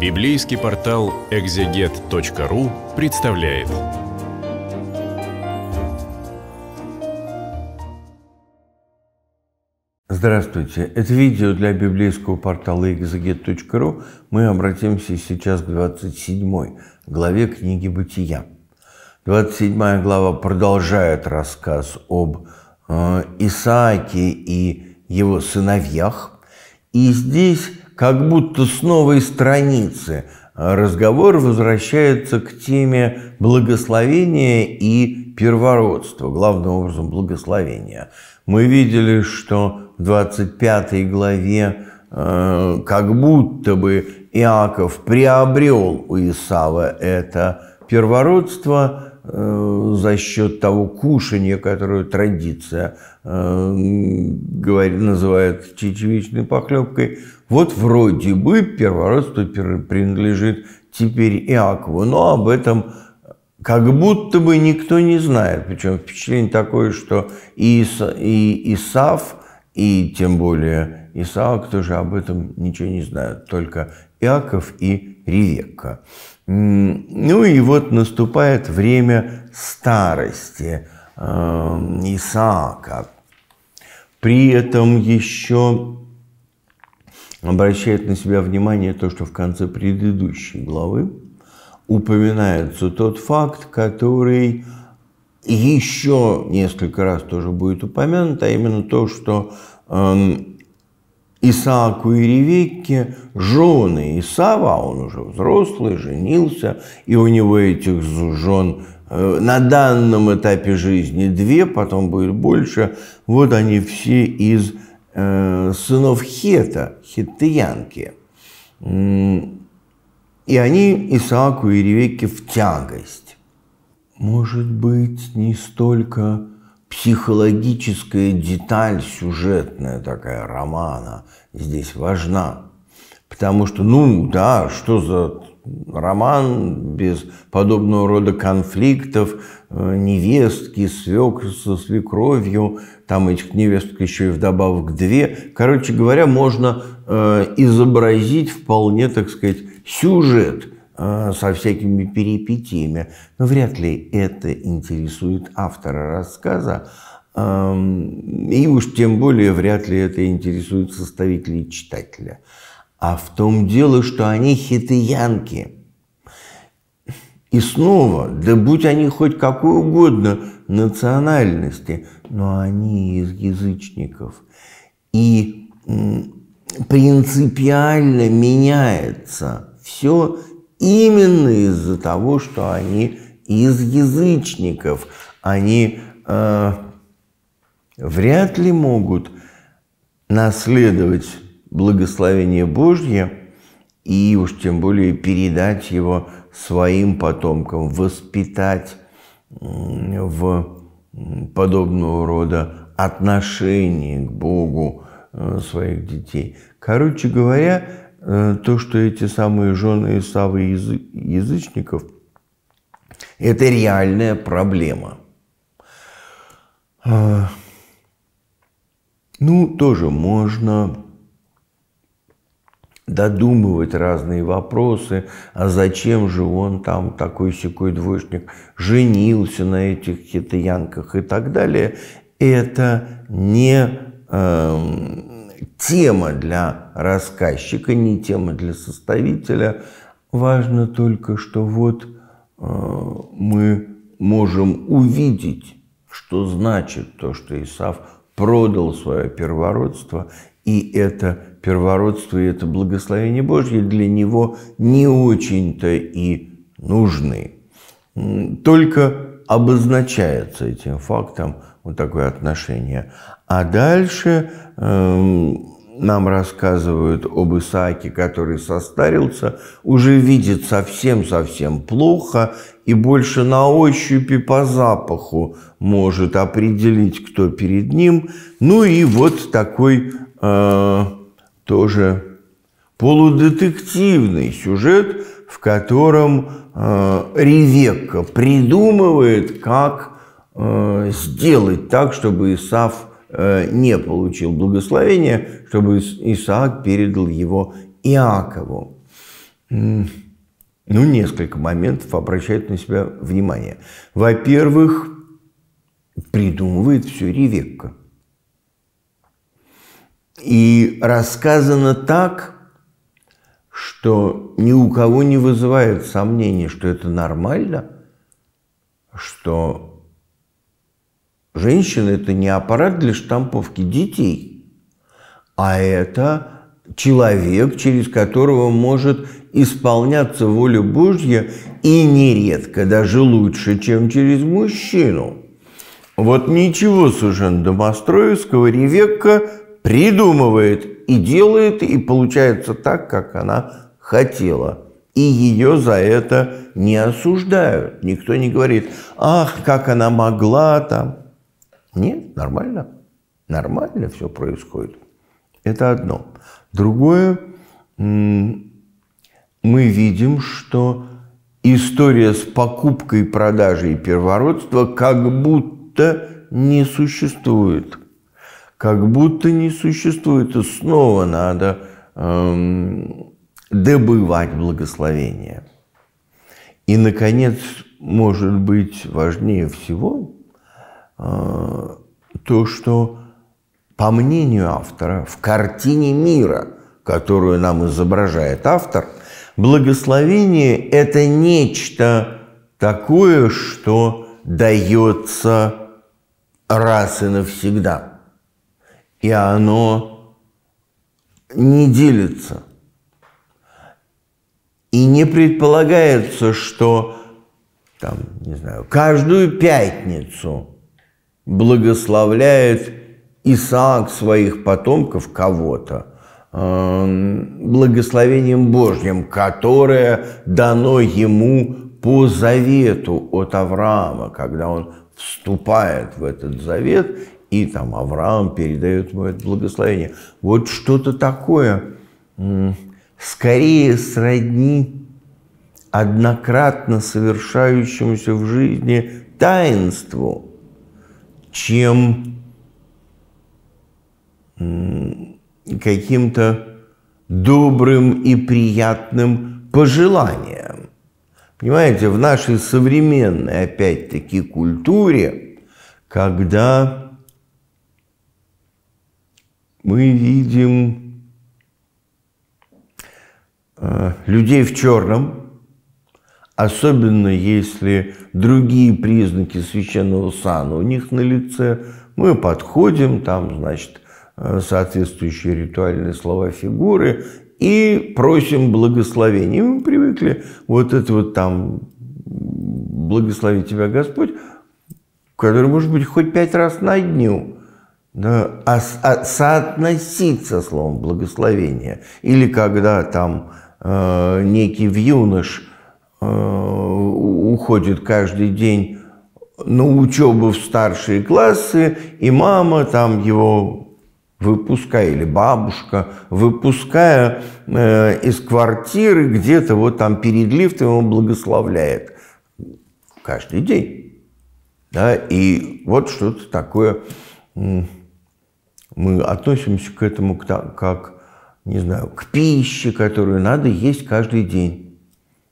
Библейский портал экзегет.ру представляет. Здравствуйте! Это видео для библейского портала экзегет.ру. Мы обратимся сейчас к 27 главе книги «Бытия». 27 глава продолжает рассказ об э, Исааке и его сыновьях. И здесь как будто с новой страницы разговор возвращается к теме благословения и первородства, главным образом благословения. Мы видели, что в 25 главе э, как будто бы Иаков приобрел у Исава это первородство э, за счет того кушания, которое традиция э, говорит, называет чечевичной похлебкой – вот вроде бы первородство принадлежит теперь Иакову, но об этом как будто бы никто не знает. Причем впечатление такое, что и, Иса, и Исав, и тем более Исаак тоже об этом ничего не знают, только Иаков и Ревекка. Ну и вот наступает время старости эм, Исаака. При этом еще обращает на себя внимание то, что в конце предыдущей главы упоминается тот факт, который еще несколько раз тоже будет упомянут, а именно то, что эм, Исааку и Ревекке жены Исава, он уже взрослый, женился, и у него этих жен э, на данном этапе жизни две, потом будет больше. Вот они все из Э, сынов Хета, хеттиянки. И они Исааку и Ревекке в тягость. Может быть, не столько психологическая деталь сюжетная такая романа здесь важна, Потому что, ну да, что за роман без подобного рода конфликтов, э, невестки, свекр со свекровью, там этих невесток еще и вдобавок две. Короче говоря, можно э, изобразить вполне, так сказать, сюжет э, со всякими перипетиями. Но вряд ли это интересует автора рассказа, эм, и уж тем более вряд ли это интересует составителей читателя а в том дело, что они хитыянки. И снова, да будь они хоть какой угодно национальности, но они из язычников. И принципиально меняется все именно из-за того, что они из язычников. Они э, вряд ли могут наследовать благословение Божье и уж тем более передать его своим потомкам, воспитать в подобного рода отношении к Богу э, своих детей. Короче говоря, э, то, что эти самые жены и язы, язычников, это реальная проблема. А, ну, тоже можно додумывать разные вопросы, а зачем же он там такой секой двоечник женился на этих китаянках и так далее, это не э, тема для рассказчика, не тема для составителя. Важно только, что вот э, мы можем увидеть, что значит то, что Исав продал свое первородство, и это первородство и это благословение Божье для него не очень-то и нужны. Только обозначается этим фактом вот такое отношение. А дальше эм, нам рассказывают об Исааке, который состарился, уже видит совсем-совсем плохо и больше на ощупь и по запаху может определить, кто перед ним. Ну и вот такой... Э, тоже полудетективный сюжет, в котором э, Ревекка придумывает, как э, сделать так, чтобы Исаф э, не получил благословения, чтобы Исаак передал его Иакову. Ну, несколько моментов обращает на себя внимание. Во-первых, придумывает все Ревекка – и рассказано так, что ни у кого не вызывает сомнений, что это нормально, что женщина – это не аппарат для штамповки детей, а это человек, через которого может исполняться воля Божья и нередко даже лучше, чем через мужчину. Вот ничего сужен Домостроевского Ревекка придумывает и делает, и получается так, как она хотела. И ее за это не осуждают. Никто не говорит, ах, как она могла там. Нет, нормально. Нормально все происходит. Это одно. Другое, мы видим, что история с покупкой, продажей первородства как будто не существует как будто не существует, и снова надо эм, добывать благословение. И, наконец, может быть, важнее всего э, то, что, по мнению автора, в картине мира, которую нам изображает автор, благословение – это нечто такое, что дается раз и навсегда – и оно не делится. И не предполагается, что там, не знаю, каждую пятницу благословляет Исаак своих потомков кого-то э, благословением Божьим, которое дано ему по завету от Авраама, когда он вступает в этот завет и там Авраам передает ему это благословение. Вот что-то такое, скорее сродни однократно совершающемуся в жизни таинству, чем каким-то добрым и приятным пожеланием. Понимаете, в нашей современной, опять-таки, культуре, когда мы видим э, людей в черном, особенно если другие признаки священного сана у них на лице. Мы подходим, там, значит, э, соответствующие ритуальные слова фигуры и просим благословения. Мы привыкли вот это вот там «благослови тебя Господь», который может быть хоть пять раз на дню да, а, а, соотносить словом благословение. Или когда там э, некий юнош э, уходит каждый день на учебу в старшие классы, и мама там его выпуская, или бабушка, выпуская э, из квартиры где-то вот там перед лифтом его благословляет. Каждый день. Да, и вот что-то такое... Э, мы относимся к этому как, не знаю, к пище, которую надо есть каждый день.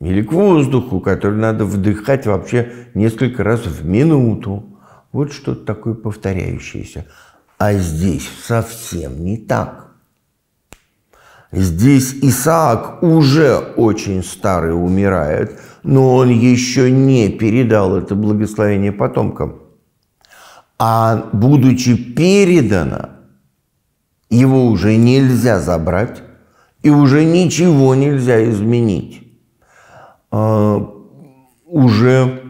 Или к воздуху, который надо вдыхать вообще несколько раз в минуту. Вот что-то такое повторяющееся. А здесь совсем не так. Здесь Исаак уже очень старый умирает, но он еще не передал это благословение потомкам. А будучи передано, его уже нельзя забрать, и уже ничего нельзя изменить. А, уже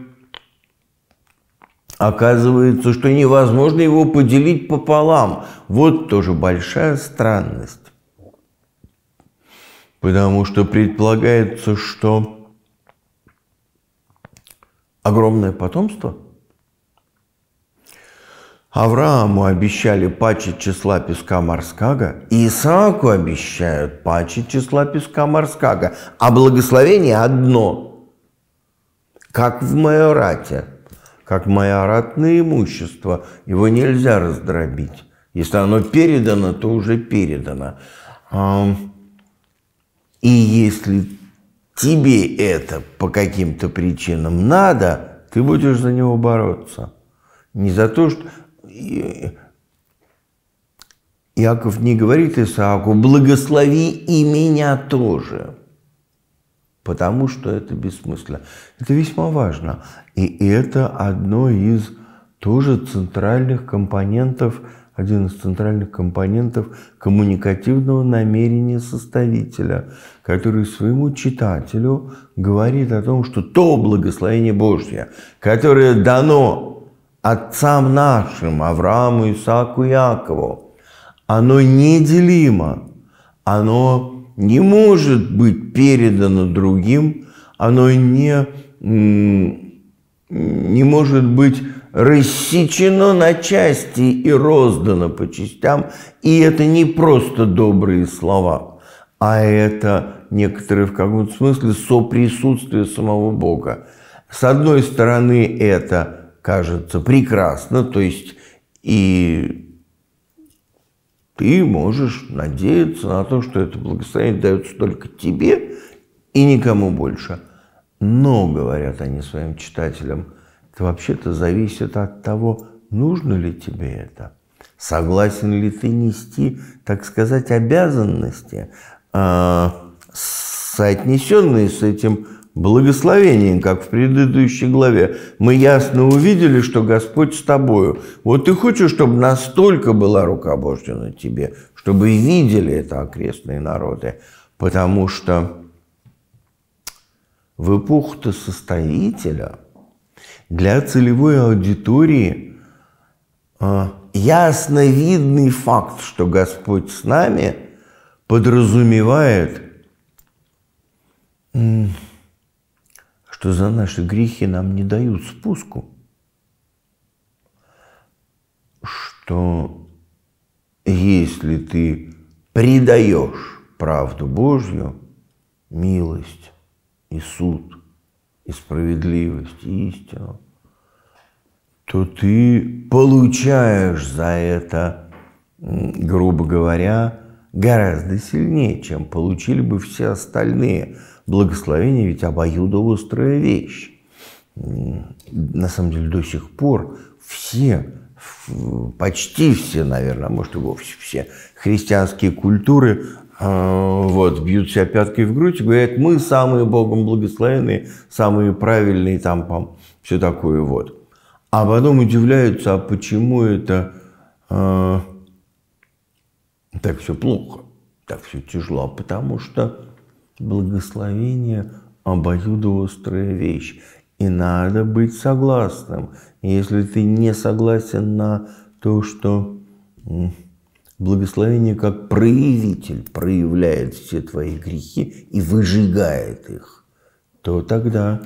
оказывается, что невозможно его поделить пополам. Вот тоже большая странность. Потому что предполагается, что огромное потомство – Аврааму обещали пачи числа песка морскаго, и Исааку обещают пачи числа песка морскаго, а благословение одно, как в майорате, как майоратное имущество, его нельзя раздробить. Если оно передано, то уже передано. И если тебе это по каким-то причинам надо, ты будешь за него бороться. Не за то, что Иаков не говорит Исааку, благослови и меня тоже, потому что это бессмысленно. Это весьма важно. И это одно из тоже центральных компонентов, один из центральных компонентов коммуникативного намерения составителя, который своему читателю говорит о том, что то благословение Божье, которое дано отцам нашим, Аврааму, Исааку, Якову, оно неделимо, оно не может быть передано другим, оно не, не может быть рассечено на части и роздано по частям. И это не просто добрые слова, а это некоторые в каком-то смысле соприсутствие самого Бога. С одной стороны, это кажется прекрасно, то есть и ты можешь надеяться на то, что это благословение дается только тебе и никому больше. Но, говорят они своим читателям, это вообще-то зависит от того, нужно ли тебе это, согласен ли ты нести, так сказать, обязанности, а, соотнесенные с этим благословением, как в предыдущей главе. Мы ясно увидели, что Господь с тобою. Вот ты хочешь, чтобы настолько была рука Божья на тебе, чтобы видели это окрестные народы, потому что в эпоху-то состоятеля для целевой аудитории а, ясно видный факт, что Господь с нами, подразумевает что за наши грехи нам не дают спуску, что если ты предаешь правду Божью, милость и суд, и справедливость, и истину, то ты получаешь за это, грубо говоря, гораздо сильнее, чем получили бы все остальные – Благословение ведь обоюдоострая вещь. На самом деле до сих пор все, почти все, наверное, а может и вовсе все, христианские культуры а, вот, бьют себя пяткой в грудь и говорят, мы самые Богом благословенные, самые правильные, там, пам, все такое вот. А потом удивляются, а почему это э, так все плохо, так все тяжело, потому что Благословение – обоюдоострая вещь. И надо быть согласным. Если ты не согласен на то, что благословение как проявитель проявляет все твои грехи и выжигает их, то тогда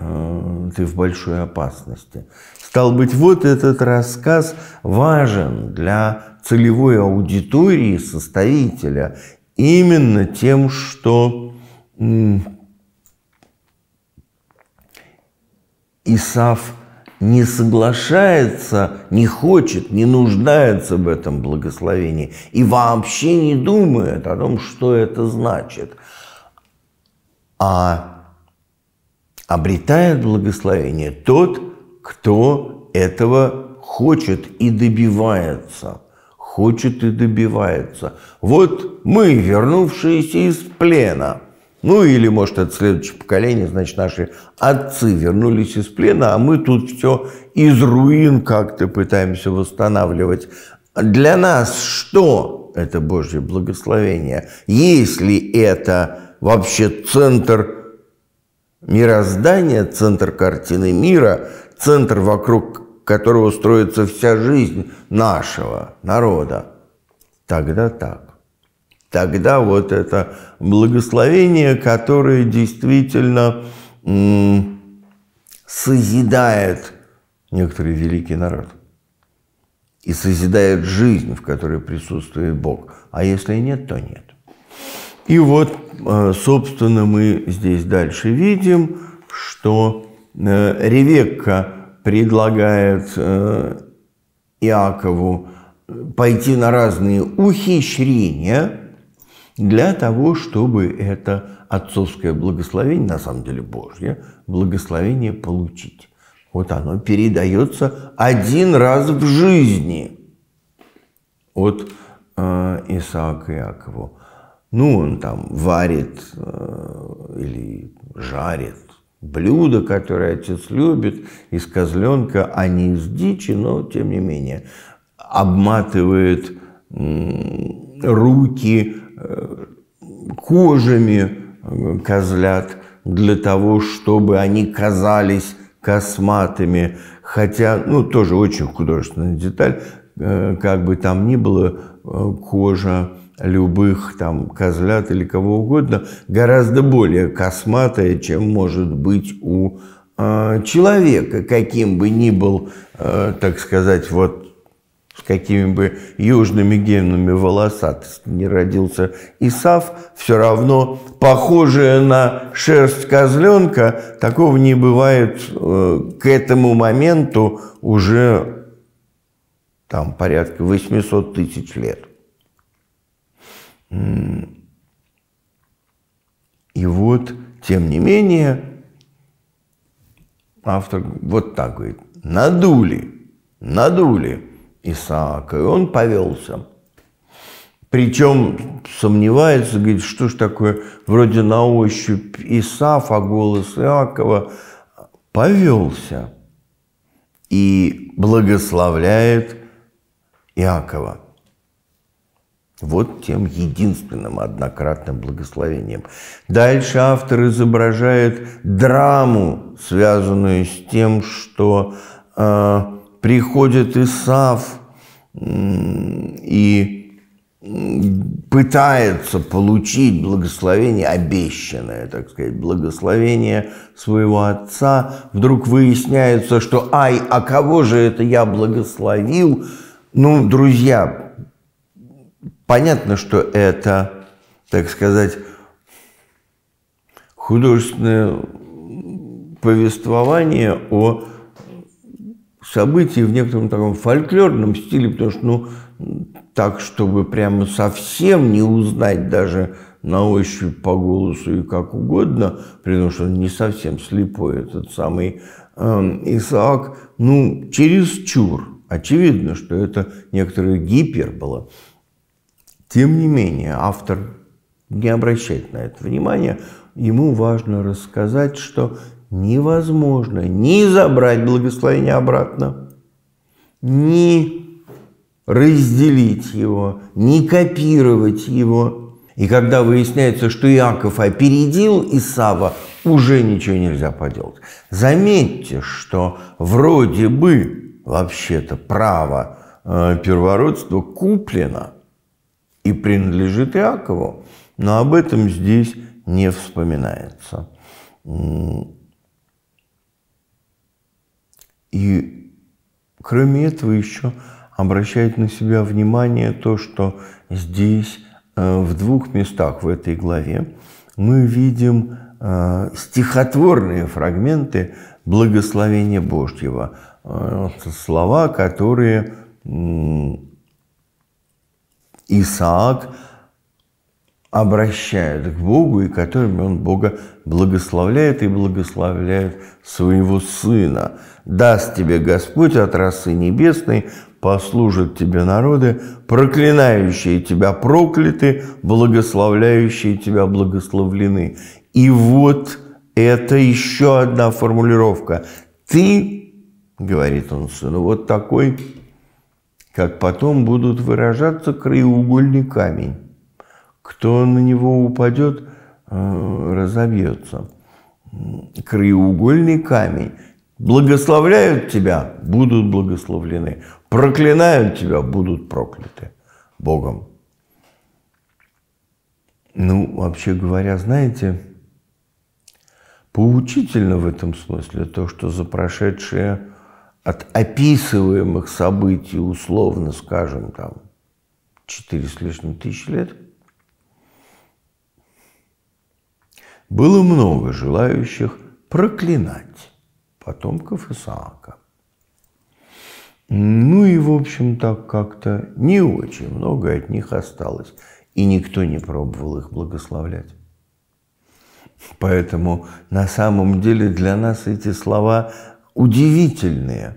э, ты в большой опасности. Стал быть, вот этот рассказ важен для целевой аудитории составителя именно тем, что Исав не соглашается, не хочет, не нуждается в этом благословении и вообще не думает о том, что это значит, а обретает благословение тот, кто этого хочет и добивается. Хочет и добивается. Вот мы, вернувшиеся из плена, ну или, может, это следующее поколение, значит, наши отцы вернулись из плена, а мы тут все из руин как-то пытаемся восстанавливать. Для нас что это Божье благословение, если это вообще центр мироздания, центр картины мира, центр, вокруг которого строится вся жизнь нашего народа? Тогда так. Тогда вот это благословение, которое действительно созидает некоторый великий народ и созидает жизнь, в которой присутствует Бог. А если нет, то нет. И вот, э, собственно, мы здесь дальше видим, что э, Ревекка предлагает э, Иакову пойти на разные ухищрения – для того, чтобы это отцовское благословение, на самом деле Божье, благословение получить. Вот оно передается один раз в жизни от э, Исаака Иакову. Ну, он там варит э, или жарит блюдо, которое отец любит, из козленка, а не из дичи, но тем не менее обматывает э, руки кожами э, козлят для того, чтобы они казались косматыми. Хотя, ну, тоже очень художественная деталь, э, как бы там ни было, э, кожа любых там козлят или кого угодно гораздо более косматая, чем может быть у человека, каким бы ни был, так сказать, вот с какими бы южными генами волосатости не родился Исав, все равно похожая на шерсть козленка, такого не бывает э, к этому моменту уже там порядка 800 тысяч лет. И вот, тем не менее, автор вот так говорит, надули, надули – Исаака. И он повелся. Причем сомневается, говорит, что ж такое, вроде на ощупь Исаф, а голос Иакова. Повелся и благословляет Иакова. Вот тем единственным однократным благословением. Дальше автор изображает драму, связанную с тем, что э, приходит Исав и пытается получить благословение, обещанное, так сказать, благословение своего отца, вдруг выясняется, что «Ай, а кого же это я благословил?» Ну, друзья, понятно, что это, так сказать, художественное повествование о событий в некотором таком фольклорном стиле, потому что, ну, так, чтобы прямо совсем не узнать даже на ощупь по голосу и как угодно, при том, что он не совсем слепой, этот самый э, Исаак, ну, через чур. Очевидно, что это некоторая гипербола. Тем не менее, автор не обращает на это внимания. Ему важно рассказать, что невозможно ни забрать благословение обратно, ни разделить его, ни копировать его. И когда выясняется, что Иаков опередил Исава, уже ничего нельзя поделать. Заметьте, что вроде бы вообще-то право э, первородства куплено и принадлежит Иакову, но об этом здесь не вспоминается. И кроме этого еще обращает на себя внимание то, что здесь э, в двух местах в этой главе мы видим э, стихотворные фрагменты благословения Божьего. Э, слова, которые Исаак Обращают к Богу и которыми он Бога благословляет и благословляет своего Сына. Даст тебе Господь от расы небесной, послужат тебе народы, проклинающие тебя прокляты, благословляющие тебя благословлены. И вот это еще одна формулировка. Ты, говорит он сыну, вот такой, как потом будут выражаться краеугольный камень кто на него упадет, э, разобьется. Краеугольный камень. Благословляют тебя, будут благословлены. Проклинают тебя, будут прокляты Богом. Ну, вообще говоря, знаете, поучительно в этом смысле то, что за прошедшие от описываемых событий, условно скажем, там, четыре с лишним тысяч лет – было много желающих проклинать потомков Исаака. Ну и, в общем, так как-то не очень много от них осталось, и никто не пробовал их благословлять. Поэтому на самом деле для нас эти слова удивительные.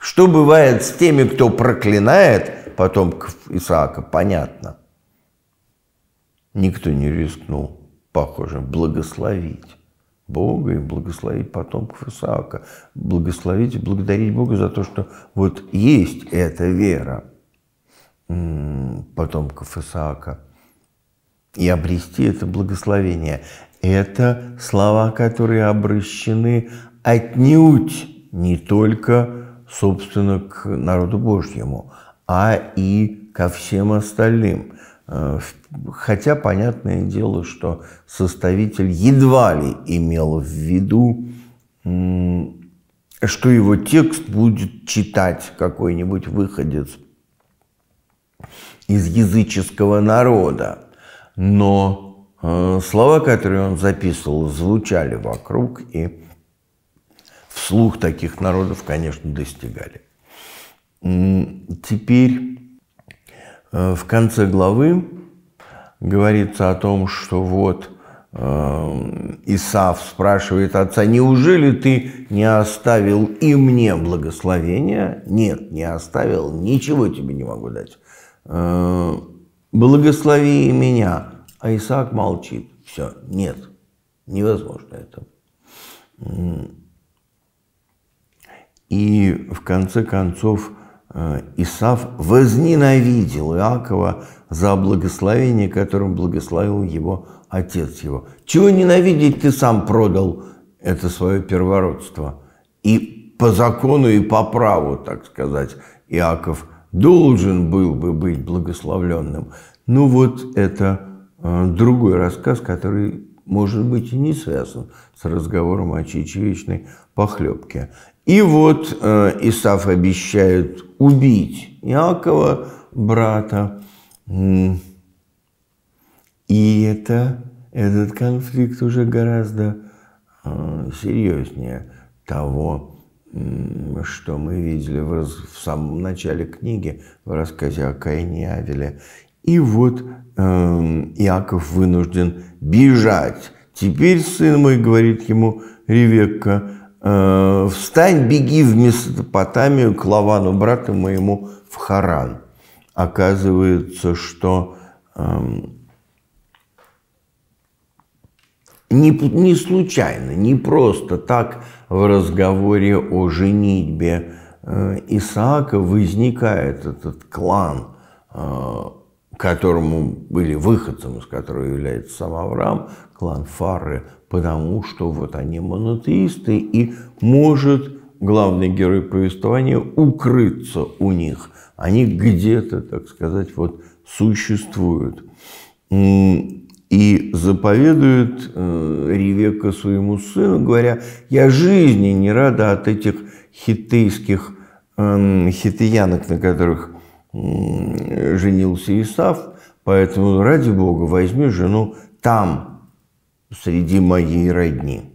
Что бывает с теми, кто проклинает потомков Исаака, понятно. Никто не рискнул похоже, благословить Бога и благословить потомков Исаака, благословить и благодарить Бога за то, что вот есть эта вера потомков Исаака и обрести это благословение. Это слова, которые обращены отнюдь не только, собственно, к народу Божьему, а и ко всем остальным. Э, хотя понятное дело, что составитель едва ли имел в виду, что его текст будет читать какой-нибудь выходец из языческого народа. Но э, слова, которые он записывал, звучали вокруг и вслух таких народов, конечно, достигали. Теперь Э, в конце главы говорится о том, что вот э, Исав спрашивает отца, неужели ты не оставил и мне благословения? Нет, не оставил, ничего тебе не могу дать. Э, Благослови меня. А Исаак молчит. Все, нет, невозможно это. И в конце концов, Э, Исав возненавидел Иакова за благословение, которым благословил его отец его. Чего ненавидеть ты сам продал это свое первородство? И по закону, и по праву, так сказать, Иаков должен был бы быть благословленным. Ну вот это э, другой рассказ, который может быть и не связан с разговором о чечевичной похлебке. И вот э, Исаф обещает убить Иакова, брата. И это, этот конфликт уже гораздо э, серьезнее того, что мы видели в, в самом начале книги, в рассказе о Каине и Авеле. И вот э, эм, Иаков вынужден бежать. Теперь сын мой, говорит ему Ревекка, Э, встань, беги в Месопотамию к Лавану, брату моему, в Харан. Оказывается, что эм, не, не случайно, не просто так в разговоре о женитьбе э, Исаака возникает этот клан э, которому были выходцем, из которого является сам Авраам, клан Фары, потому что вот они монотеисты, и может главный герой повествования укрыться у них. Они где-то, так сказать, вот существуют. И заповедует э, Ревека своему сыну, говоря, я жизни не рада от этих хитейских эм, хитиянок, на которых женился Исав, поэтому ради Бога возьми жену там, среди моей родни.